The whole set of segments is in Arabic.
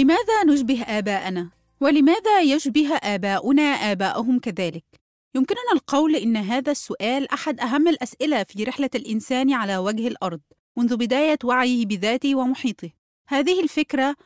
لماذا نشبه آباءنا؟ ولماذا يشبه آباؤنا آباءهم كذلك؟ يمكننا القول إن هذا السؤال أحد أهم الأسئلة في رحلة الإنسان على وجه الأرض منذ بداية وعيه بذاته ومحيطه. هذه الفكرة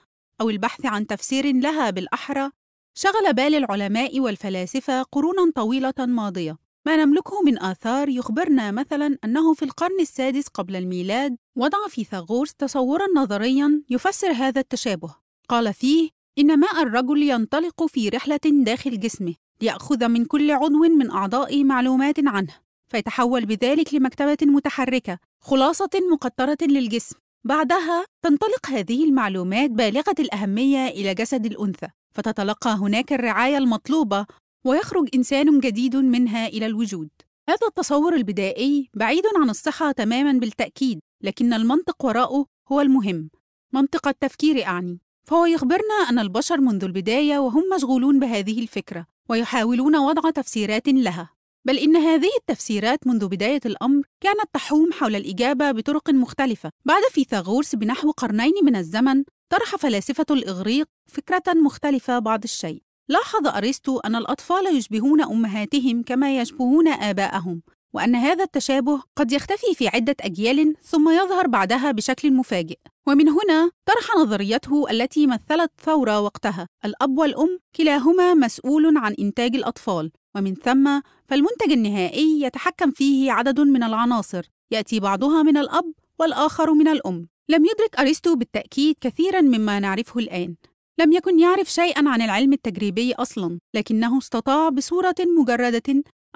أو البحث عن تفسير لها بالأحرى شغل بال العلماء والفلاسفة قرونا طويلة ماضية. ما نملكه من آثار يخبرنا مثلا أنه في القرن السادس قبل الميلاد وضع فيثاغورس تصورا نظريا يفسر هذا التشابه قال فيه إن ماء الرجل ينطلق في رحلة داخل جسمه ليأخذ من كل عضو من أعضائه معلومات عنه فيتحول بذلك لمكتبة متحركة خلاصة مقطرة للجسم بعدها تنطلق هذه المعلومات بالغة الأهمية إلى جسد الأنثى فتتلقى هناك الرعاية المطلوبة ويخرج إنسان جديد منها إلى الوجود هذا التصور البدائي بعيد عن الصحة تماما بالتأكيد لكن المنطق وراءه هو المهم منطق التفكير أعني فهو يخبرنا أن البشر منذ البداية وهم مشغولون بهذه الفكرة ويحاولون وضع تفسيرات لها بل إن هذه التفسيرات منذ بداية الأمر كانت تحوم حول الإجابة بطرق مختلفة بعد فيثاغورس بنحو قرنين من الزمن طرح فلاسفة الإغريق فكرة مختلفة بعض الشيء لاحظ أرسطو أن الأطفال يشبهون أمهاتهم كما يشبهون آباءهم وأن هذا التشابه قد يختفي في عدة أجيال ثم يظهر بعدها بشكل مفاجئ ومن هنا طرح نظريته التي مثلت ثورة وقتها الأب والأم كلاهما مسؤول عن إنتاج الأطفال ومن ثم فالمنتج النهائي يتحكم فيه عدد من العناصر يأتي بعضها من الأب والآخر من الأم لم يدرك أرسطو بالتأكيد كثيرا مما نعرفه الآن لم يكن يعرف شيئا عن العلم التجريبي اصلا لكنه استطاع بصوره مجرده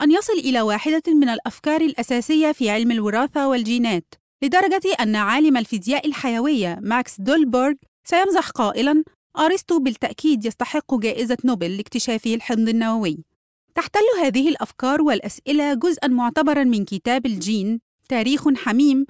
أن يصل إلى واحدة من الأفكار الأساسية في علم الوراثة والجينات، لدرجة أن عالم الفيزياء الحيوية ماكس دولبورغ سيمزح قائلاً: أرسطو بالتأكيد يستحق جائزة نوبل لاكتشافه الحمض النووي. تحتل هذه الأفكار والأسئلة جزءًا معتبرًا من كتاب الجين تاريخ حميم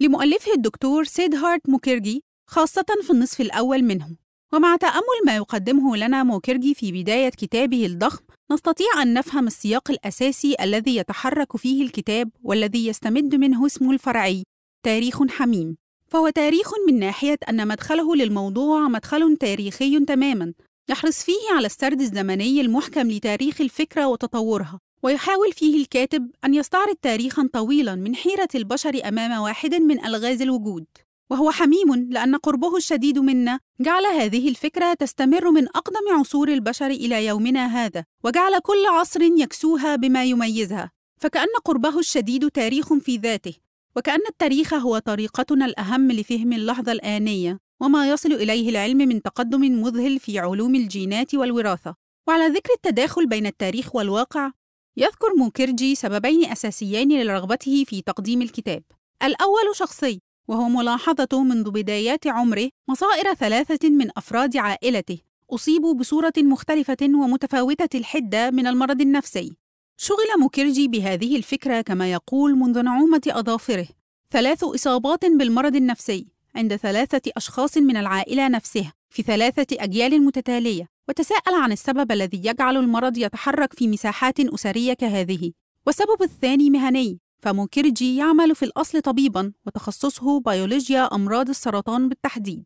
لمؤلفه الدكتور سيدهارت موكيرجي خاصة في النصف الأول منه. ومع تأمل ما يقدمه لنا موكيرجي في بداية كتابه الضخم نستطيع أن نفهم السياق الأساسي الذي يتحرك فيه الكتاب والذي يستمد منه اسمه الفرعي تاريخ حميم فهو تاريخ من ناحية أن مدخله للموضوع مدخل تاريخي تماماً يحرص فيه على السرد الزمني المحكم لتاريخ الفكرة وتطورها ويحاول فيه الكاتب أن يستعرض تاريخاً طويلاً من حيرة البشر أمام واحد من ألغاز الوجود وهو حميم لأن قربه الشديد منا جعل هذه الفكرة تستمر من أقدم عصور البشر إلى يومنا هذا، وجعل كل عصر يكسوها بما يميزها، فكأن قربه الشديد تاريخ في ذاته، وكأن التاريخ هو طريقتنا الأهم لفهم اللحظة الآنية، وما يصل إليه العلم من تقدم مذهل في علوم الجينات والوراثة. وعلى ذكر التداخل بين التاريخ والواقع، يذكر موكيرجي سببين أساسيين لرغبته في تقديم الكتاب. الأول شخصي، وهو ملاحظة منذ بدايات عمره مصائر ثلاثة من أفراد عائلته أصيبوا بصورة مختلفة ومتفاوتة الحدة من المرض النفسي شغل موكيرجي بهذه الفكرة كما يقول منذ نعومة أظافره ثلاث إصابات بالمرض النفسي عند ثلاثة أشخاص من العائلة نفسها في ثلاثة أجيال متتالية وتساءل عن السبب الذي يجعل المرض يتحرك في مساحات أسرية كهذه والسبب الثاني مهني فموكيرجي يعمل في الأصل طبيباً وتخصصه بيولوجيا أمراض السرطان بالتحديد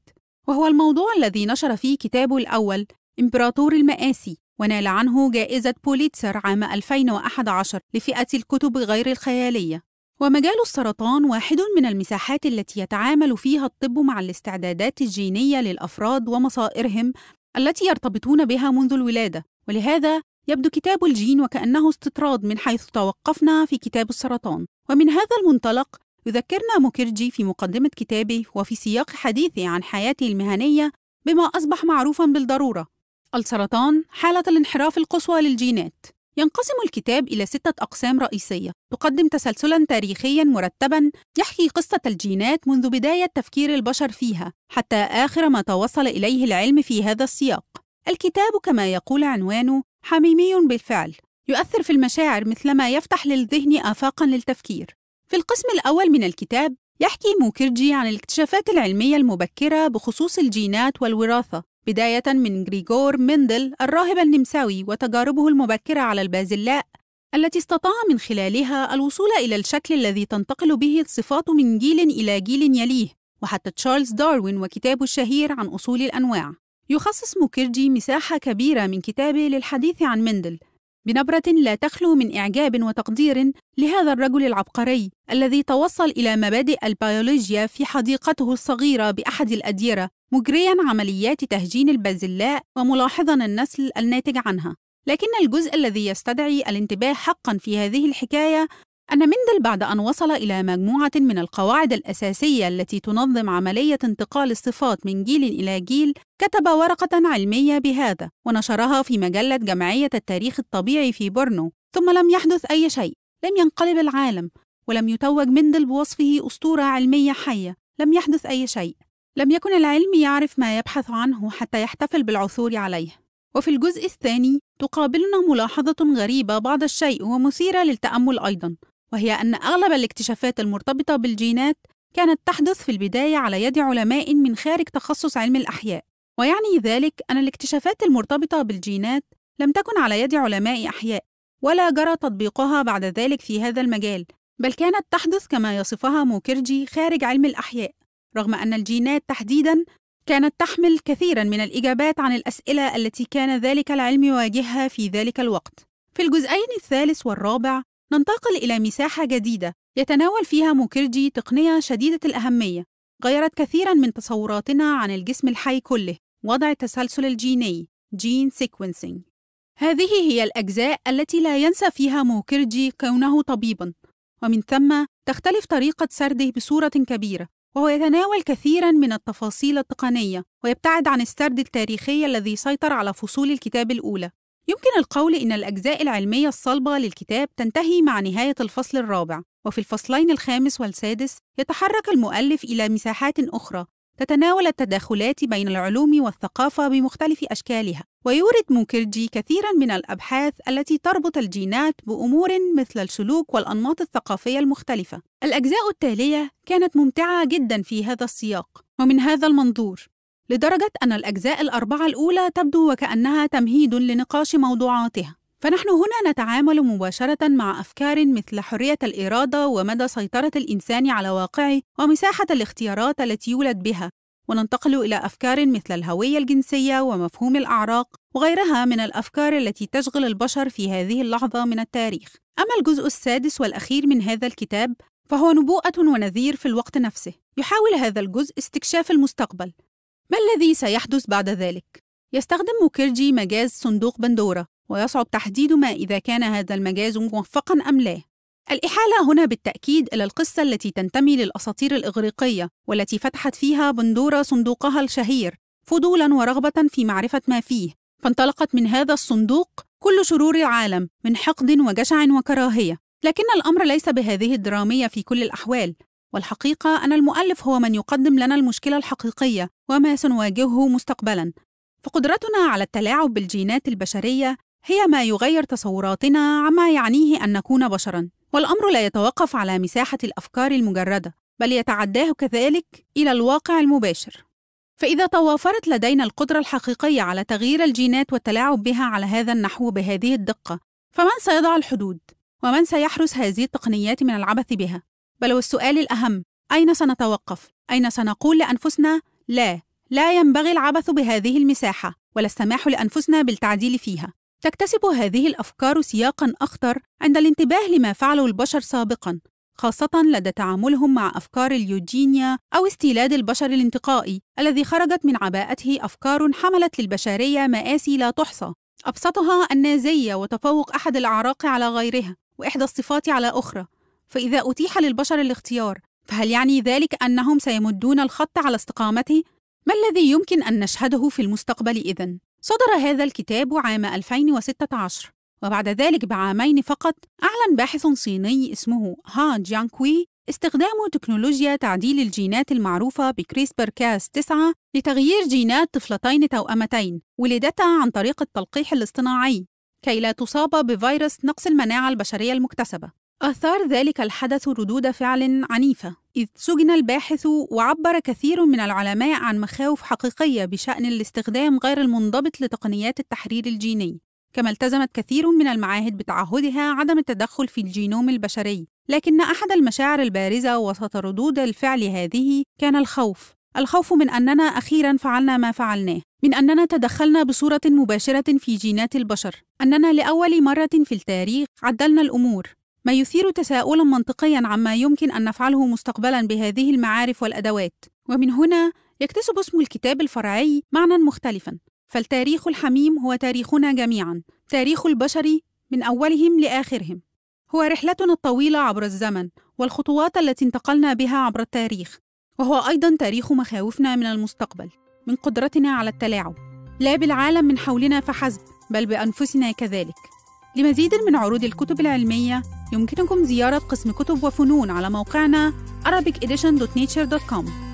وهو الموضوع الذي نشر فيه كتابه الأول إمبراطور المآسي ونال عنه جائزة بوليتسر عام 2011 لفئة الكتب غير الخيالية ومجال السرطان واحد من المساحات التي يتعامل فيها الطب مع الاستعدادات الجينية للأفراد ومصائرهم التي يرتبطون بها منذ الولادة ولهذا يبدو كتاب الجين وكأنه استطراد من حيث توقفنا في كتاب السرطان ومن هذا المنطلق يذكرنا موكيرجي في مقدمة كتابه وفي سياق حديثه عن حياته المهنية بما أصبح معروفا بالضرورة السرطان حالة الانحراف القصوى للجينات ينقسم الكتاب إلى ستة أقسام رئيسية تقدم تسلسلا تاريخيا مرتبا يحكي قصة الجينات منذ بداية تفكير البشر فيها حتى آخر ما توصل إليه العلم في هذا السياق الكتاب كما يقول عنوانه حميمي بالفعل يؤثر في المشاعر مثلما يفتح للذهن آفاقا للتفكير في القسم الأول من الكتاب يحكي موكيرجي عن الاكتشافات العلمية المبكرة بخصوص الجينات والوراثة بداية من غريغور مندل الراهب النمساوي وتجاربه المبكرة على البازلاء التي استطاع من خلالها الوصول إلى الشكل الذي تنتقل به الصفات من جيل إلى جيل يليه وحتى تشارلز داروين وكتابه الشهير عن أصول الأنواع يخصص موكيرجي مساحة كبيرة من كتابه للحديث عن مندل بنبرة لا تخلو من إعجاب وتقدير لهذا الرجل العبقري الذي توصل إلى مبادئ البيولوجيا في حديقته الصغيرة بأحد الأديرة مجريا عمليات تهجين البازلاء وملاحظا النسل الناتج عنها لكن الجزء الذي يستدعي الانتباه حقا في هذه الحكاية أن مندل بعد أن وصل إلى مجموعة من القواعد الأساسية التي تنظم عملية انتقال الصفات من جيل إلى جيل، كتب ورقة علمية بهذا ونشرها في مجلة جمعية التاريخ الطبيعي في بورنو، ثم لم يحدث أي شيء، لم ينقلب العالم، ولم يتوج مندل بوصفه أسطورة علمية حية، لم يحدث أي شيء. لم يكن العلم يعرف ما يبحث عنه حتى يحتفل بالعثور عليه. وفي الجزء الثاني تقابلنا ملاحظة غريبة بعض الشيء ومثيرة للتأمل أيضا وهي أن أغلب الاكتشافات المرتبطة بالجينات كانت تحدث في البداية على يد علماء من خارج تخصص علم الأحياء، ويعني ذلك أن الاكتشافات المرتبطة بالجينات لم تكن على يد علماء أحياء، ولا جرى تطبيقها بعد ذلك في هذا المجال، بل كانت تحدث كما يصفها موكيرجي خارج علم الأحياء، رغم أن الجينات تحديدًا كانت تحمل كثيرًا من الإجابات عن الأسئلة التي كان ذلك العلم يواجهها في ذلك الوقت. في الجزئين الثالث والرابع ننتقل إلى مساحة جديدة يتناول فيها موكيرجي تقنية شديدة الأهمية غيرت كثيرا من تصوراتنا عن الجسم الحي كله وضع التسلسل الجيني جين سيكونسينج هذه هي الأجزاء التي لا ينسى فيها موكيرجي كونه طبيبا ومن ثم تختلف طريقة سرده بصورة كبيرة وهو يتناول كثيرا من التفاصيل التقنية ويبتعد عن السرد التاريخي الذي سيطر على فصول الكتاب الأولى يمكن القول إن الأجزاء العلمية الصلبة للكتاب تنتهي مع نهاية الفصل الرابع، وفي الفصلين الخامس والسادس يتحرك المؤلف إلى مساحات أخرى تتناول التداخلات بين العلوم والثقافة بمختلف أشكالها، ويورد موكيرجي كثيرا من الأبحاث التي تربط الجينات بأمور مثل السلوك والأنماط الثقافية المختلفة. الأجزاء التالية كانت ممتعة جدا في هذا السياق، ومن هذا المنظور لدرجة أن الأجزاء الأربعة الأولى تبدو وكأنها تمهيد لنقاش موضوعاتها فنحن هنا نتعامل مباشرة مع أفكار مثل حرية الإرادة ومدى سيطرة الإنسان على واقعه ومساحة الاختيارات التي يولد بها وننتقل إلى أفكار مثل الهوية الجنسية ومفهوم الأعراق وغيرها من الأفكار التي تشغل البشر في هذه اللحظة من التاريخ أما الجزء السادس والأخير من هذا الكتاب فهو نبوءة ونذير في الوقت نفسه يحاول هذا الجزء استكشاف المستقبل ما الذي سيحدث بعد ذلك؟ يستخدم مukherjee مجاز صندوق بندورة ويصعب تحديد ما إذا كان هذا المجاز موفقا أم لا الإحالة هنا بالتأكيد إلى القصة التي تنتمي للأساطير الإغريقية والتي فتحت فيها بندورة صندوقها الشهير فضولا ورغبة في معرفة ما فيه فانطلقت من هذا الصندوق كل شرور العالم من حقد وجشع وكراهية لكن الأمر ليس بهذه الدرامية في كل الأحوال والحقيقة أن المؤلف هو من يقدم لنا المشكلة الحقيقية وما سنواجهه مستقبلا فقدرتنا على التلاعب بالجينات البشريه هي ما يغير تصوراتنا عما يعنيه ان نكون بشرا والامر لا يتوقف على مساحه الافكار المجرده بل يتعداه كذلك الى الواقع المباشر فاذا توافرت لدينا القدره الحقيقيه على تغيير الجينات والتلاعب بها على هذا النحو بهذه الدقه فمن سيضع الحدود ومن سيحرس هذه التقنيات من العبث بها بل والسؤال الاهم اين سنتوقف اين سنقول لانفسنا لا لا ينبغي العبث بهذه المساحه ولا السماح لانفسنا بالتعديل فيها تكتسب هذه الافكار سياقا اخطر عند الانتباه لما فعله البشر سابقا خاصة لدى تعاملهم مع أفكار اليوجينيا أو استيلاد البشر الانتقائي الذي خرجت من عباءته أفكار حملت للبشرية مآسي لا تحصى أبسطها النازية وتفوق أحد الأعراق على غيرها وإحدى الصفات على أخرى فإذا أتيح للبشر الاختيار فهل يعني ذلك أنهم سيمدون الخط على استقامته؟ ما الذي يمكن أن نشهده في المستقبل إذن؟ صدر هذا الكتاب عام 2016 وبعد ذلك بعامين فقط أعلن باحث صيني اسمه ها جيانكوي استخدام تكنولوجيا تعديل الجينات المعروفة بكريسبر كاس 9 لتغيير جينات طفلتين توأمتين ولدتا عن طريق التلقيح الاصطناعي كي لا تصابا بفيروس نقص المناعة البشرية المكتسبة أثار ذلك الحدث ردود فعل عنيفة إذ سجن الباحث وعبر كثير من العلماء عن مخاوف حقيقية بشأن الاستخدام غير المنضبط لتقنيات التحرير الجيني كما التزمت كثير من المعاهد بتعهدها عدم التدخل في الجينوم البشري لكن أحد المشاعر البارزة وسط ردود الفعل هذه كان الخوف الخوف من أننا أخيرا فعلنا ما فعلناه من أننا تدخلنا بصورة مباشرة في جينات البشر أننا لأول مرة في التاريخ عدلنا الأمور ما يثير تساؤلا منطقيا عما يمكن ان نفعله مستقبلا بهذه المعارف والادوات ومن هنا يكتسب اسم الكتاب الفرعي معنى مختلفا فالتاريخ الحميم هو تاريخنا جميعا تاريخ البشر من اولهم لاخرهم هو رحلتنا الطويله عبر الزمن والخطوات التي انتقلنا بها عبر التاريخ وهو ايضا تاريخ مخاوفنا من المستقبل من قدرتنا على التلاعب لا بالعالم من حولنا فحسب بل بانفسنا كذلك لمزيد من عروض الكتب العلمية يمكنكم زيارة قسم كتب وفنون على موقعنا arabicedition.nature.com